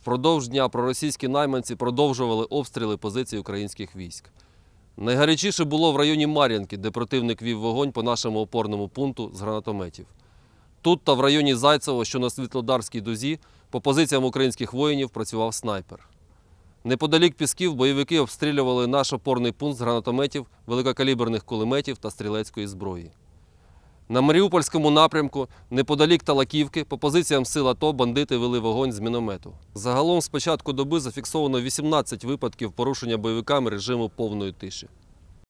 Впродовж дня проросійські найманці продовжували обстріли позицій українських військ. Найгарячіше було в районі Мар'янки, де противник вів вогонь по нашому опорному пункту з гранатометів. Тут та в районі Зайцево, що на Світлодарській дузі, по позиціям українських воїнів працював снайпер. Неподалік Пісків бойовики обстрілювали наш опорний пункт з гранатометів, великокаліберних кулеметів та стрілецької зброї. На Маріупольському напрямку, неподалік Талаківки, по позиціям сил АТО бандити вели вогонь з міномету. Загалом з початку доби зафіксовано 18 випадків порушення бойовиками режиму повної тиші.